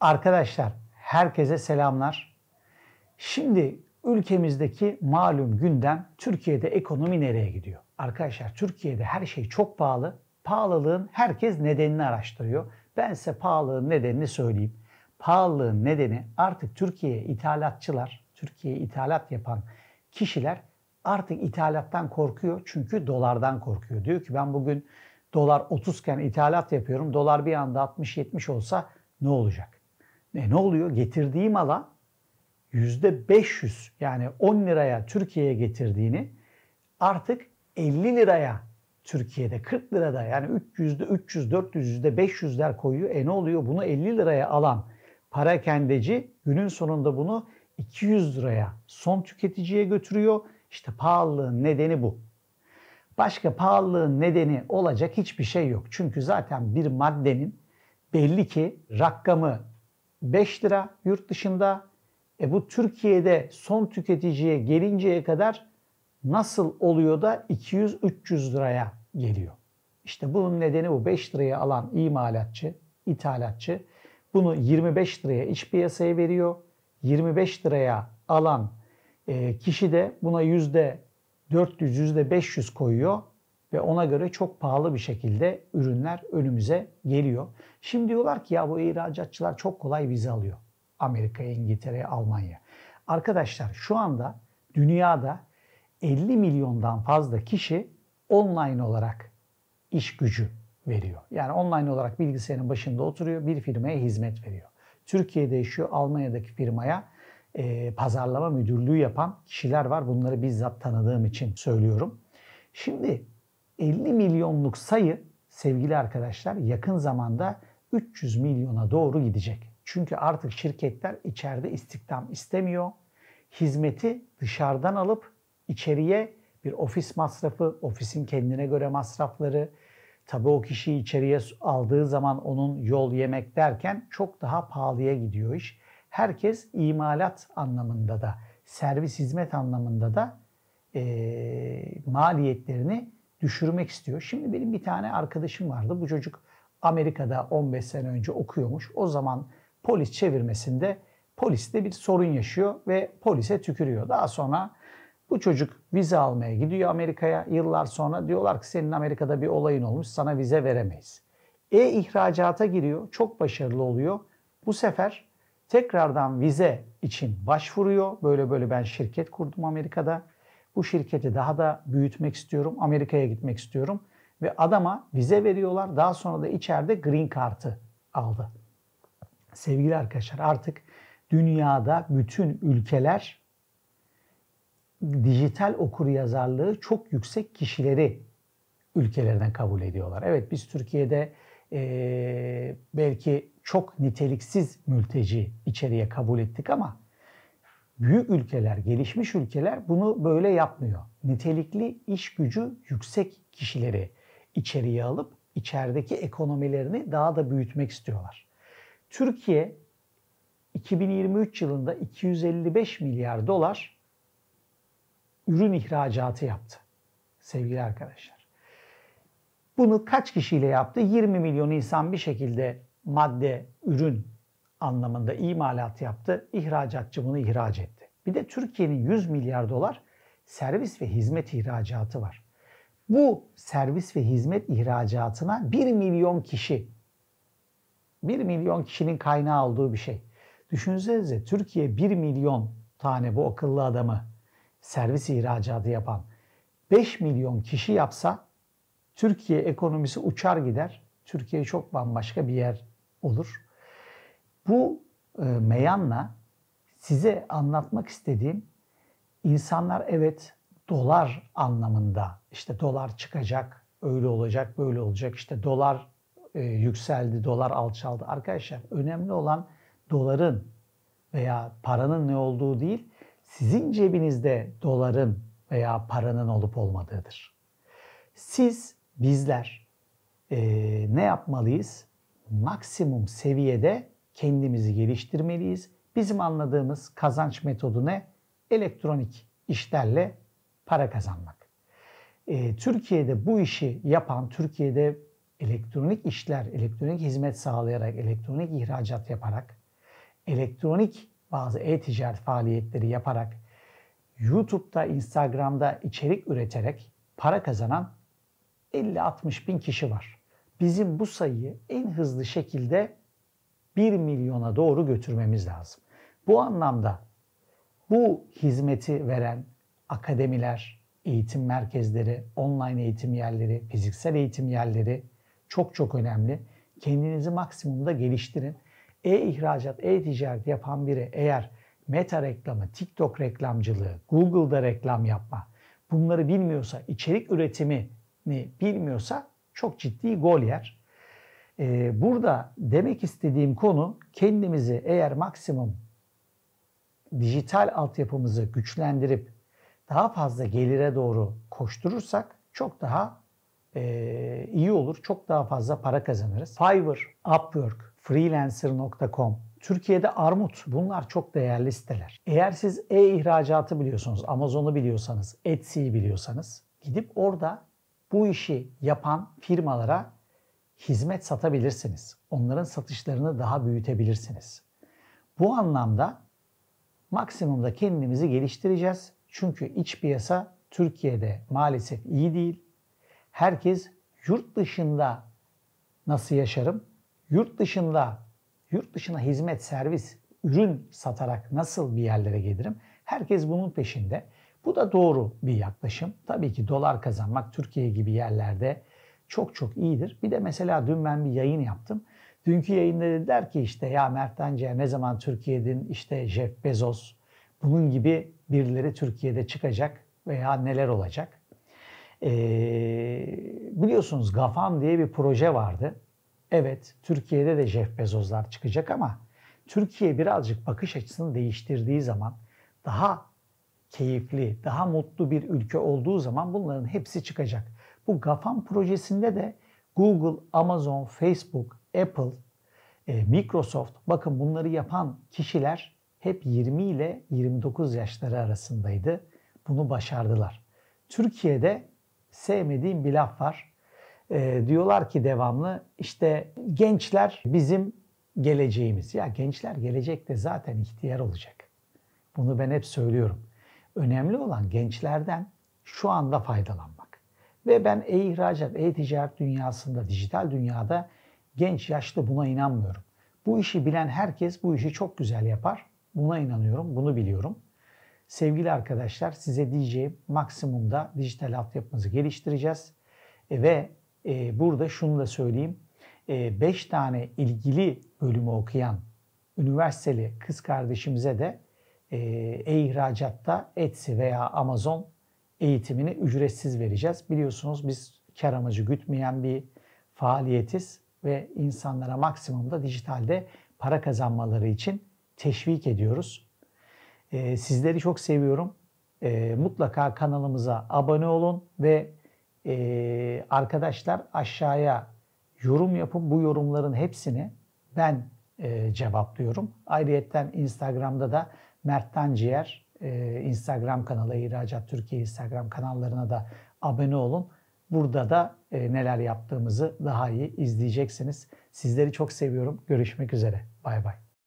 Arkadaşlar herkese selamlar. Şimdi ülkemizdeki malum gündem Türkiye'de ekonomi nereye gidiyor? Arkadaşlar Türkiye'de her şey çok pahalı. Pahalılığın herkes nedenini araştırıyor. Ben size pahalılığın nedenini söyleyeyim. Pahalılığın nedeni artık Türkiye'ye ithalatçılar, Türkiye'ye ithalat yapan kişiler artık ithalattan korkuyor. Çünkü dolardan korkuyor. Diyor ki ben bugün dolar 30 iken ithalat yapıyorum. Dolar bir anda 60-70 olsa ne olacak? E ne oluyor? Getirdiği mala %500 yani 10 liraya Türkiye'ye getirdiğini artık 50 liraya Türkiye'de 40 lirada yani %300, 300 %400, %500'ler koyuyor. E ne oluyor? Bunu 50 liraya alan parakendeci günün sonunda bunu 200 liraya son tüketiciye götürüyor. İşte pahalılığın nedeni bu. Başka pahalılığın nedeni olacak hiçbir şey yok. Çünkü zaten bir maddenin belli ki rakamı 5 lira yurt dışında. E bu Türkiye'de son tüketiciye gelinceye kadar nasıl oluyor da 200-300 liraya geliyor? İşte bunun nedeni bu 5 liraya alan imalatçı, ithalatçı bunu 25 liraya iç piyasaya veriyor. 25 liraya alan e, kişi de buna %400, %500 koyuyor ve ona göre çok pahalı bir şekilde ürünler önümüze geliyor. Şimdi diyorlar ki ya bu ihracatçılar çok kolay vize alıyor. Amerika, İngiltere, Almanya. Arkadaşlar şu anda dünyada 50 milyondan fazla kişi online olarak iş gücü veriyor. Yani online olarak bilgisayarın başında oturuyor, bir firmaya hizmet veriyor. Türkiye'de yaşıyor, Almanya'daki firmaya e, pazarlama müdürlüğü yapan kişiler var. Bunları bizzat tanıdığım için söylüyorum. Şimdi 50 milyonluk sayı sevgili arkadaşlar yakın zamanda 300 milyona doğru gidecek. Çünkü artık şirketler içeride istihdam istemiyor. Hizmeti dışarıdan alıp içeriye bir ofis masrafı, ofisin kendine göre masrafları, tabii o kişiyi içeriye aldığı zaman onun yol yemek derken çok daha pahalıya gidiyor iş. Herkes imalat anlamında da, servis hizmet anlamında da e, maliyetlerini düşürmek istiyor. Şimdi benim bir tane arkadaşım vardı. Bu çocuk Amerika'da 15 sene önce okuyormuş. O zaman polis çevirmesinde poliste bir sorun yaşıyor ve polise tükürüyor. Daha sonra bu çocuk vize almaya gidiyor Amerika'ya. Yıllar sonra diyorlar ki senin Amerika'da bir olayın olmuş sana vize veremeyiz. E ihracata giriyor. Çok başarılı oluyor. Bu sefer tekrardan vize için başvuruyor. Böyle böyle ben şirket kurdum Amerika'da. Bu şirketi daha da büyütmek istiyorum. Amerika'ya gitmek istiyorum. Ve adama vize veriyorlar. Daha sonra da içeride green kartı aldı. Sevgili arkadaşlar artık dünyada bütün ülkeler dijital okuryazarlığı çok yüksek kişileri ülkelerinden kabul ediyorlar. Evet biz Türkiye'de e, belki çok niteliksiz mülteci içeriye kabul ettik ama büyük ülkeler, gelişmiş ülkeler bunu böyle yapmıyor. Nitelikli iş gücü yüksek kişileri içeriye alıp içerideki ekonomilerini daha da büyütmek istiyorlar. Türkiye 2023 yılında 255 milyar dolar ürün ihracatı yaptı sevgili arkadaşlar. Bunu kaç kişiyle yaptı? 20 milyon insan bir şekilde madde, ürün anlamında imalat yaptı. İhracatçı bunu ihraç etti. Bir de Türkiye'nin 100 milyar dolar servis ve hizmet ihracatı var. Bu servis ve hizmet ihracatına 1 milyon kişi 1 milyon kişinin kaynağı olduğu bir şey. Düşünsenize Türkiye 1 milyon tane bu akıllı adamı servis ihracatı yapan 5 milyon kişi yapsa Türkiye ekonomisi uçar gider. Türkiye çok bambaşka bir yer olur. Bu e, meyanla size anlatmak istediğim insanlar evet dolar anlamında işte dolar çıkacak, öyle olacak, böyle olacak. işte dolar e, yükseldi, dolar alçaldı. Arkadaşlar önemli olan doların veya paranın ne olduğu değil, sizin cebinizde doların veya paranın olup olmadığıdır. Siz, bizler e, ne yapmalıyız? Maksimum seviyede kendimizi geliştirmeliyiz. Bizim anladığımız kazanç metodu ne? Elektronik işlerle para kazanmak. E, Türkiye'de bu işi yapan, Türkiye'de elektronik işler, elektronik hizmet sağlayarak, elektronik ihracat yaparak, elektronik bazı e-ticaret faaliyetleri yaparak, YouTube'da, Instagram'da içerik üreterek para kazanan 50-60 bin kişi var. Bizim bu sayıyı en hızlı şekilde 1 milyona doğru götürmemiz lazım. Bu anlamda bu hizmeti veren akademiler, eğitim merkezleri, online eğitim yerleri, fiziksel eğitim yerleri çok çok önemli. Kendinizi maksimumda geliştirin. E-ihracat, e-ticaret yapan biri eğer meta reklamı, TikTok reklamcılığı, Google'da reklam yapma bunları bilmiyorsa, içerik üretimini bilmiyorsa çok ciddi gol yer. Ee, burada demek istediğim konu kendimizi eğer maksimum dijital altyapımızı güçlendirip daha fazla gelire doğru koşturursak çok daha e, iyi olur. Çok daha fazla para kazanırız. Fiverr, Upwork, freelancer.com Türkiye'de armut bunlar çok değerli siteler. Eğer siz e-ihracatı biliyorsunuz, Amazon'u biliyorsanız, Etsy'yi biliyorsanız gidip orada bu işi yapan firmalara hizmet satabilirsiniz. Onların satışlarını daha büyütebilirsiniz. Bu anlamda maksimumda kendimizi geliştireceğiz. Çünkü iç piyasa Türkiye'de maalesef iyi değil. Herkes yurt dışında nasıl yaşarım? Yurt dışında yurt dışına hizmet, servis, ürün satarak nasıl bir yerlere gelirim? Herkes bunun peşinde. Bu da doğru bir yaklaşım. Tabii ki dolar kazanmak Türkiye gibi yerlerde çok çok iyidir. Bir de mesela dün ben bir yayın yaptım. Dünkü yayında dediler ki işte ya Mert Ancaya ne zaman Türkiye'din işte Jeff Bezos bunun gibi birileri Türkiye'de çıkacak veya neler olacak. Ee, biliyorsunuz GAFAM diye bir proje vardı. Evet Türkiye'de de Jeff Bezos'lar çıkacak ama Türkiye birazcık bakış açısını değiştirdiği zaman daha keyifli, daha mutlu bir ülke olduğu zaman bunların hepsi çıkacak. Bu GAFAM projesinde de Google, Amazon, Facebook, Apple, e, Microsoft bakın bunları yapan kişiler hep 20 ile 29 yaşları arasındaydı. Bunu başardılar. Türkiye'de sevmediğim bir laf var. E, diyorlar ki devamlı işte gençler bizim geleceğimiz. Ya gençler gelecekte zaten ihtiyar olacak. Bunu ben hep söylüyorum. Önemli olan gençlerden şu anda faydalanmak. Ve ben e-ihracat, e-ticaret dünyasında, dijital dünyada genç yaşta buna inanmıyorum. Bu işi bilen herkes bu işi çok güzel yapar. Buna inanıyorum, bunu biliyorum. Sevgili arkadaşlar size diyeceğim maksimumda dijital altyapımızı geliştireceğiz. E, ve e, burada şunu da söyleyeyim. 5 e, tane ilgili bölümü okuyan üniversiteli kız kardeşimize de e, e-ihracatta Etsy veya Amazon eğitimini ücretsiz vereceğiz. Biliyorsunuz biz kar amacı gütmeyen bir faaliyetiz ve insanlara maksimumda dijitalde para kazanmaları için teşvik ediyoruz. E, sizleri çok seviyorum. E, mutlaka kanalımıza abone olun ve e, arkadaşlar aşağıya yorum yapın. Bu yorumların hepsini ben e, cevaplıyorum. Ayrıyetten Instagram'da da Mert Ciğer e, Instagram kanalı İhracat Türkiye Instagram kanallarına da abone olun. Burada da e, neler yaptığımızı daha iyi izleyeceksiniz. Sizleri çok seviyorum. Görüşmek üzere. Bay bay.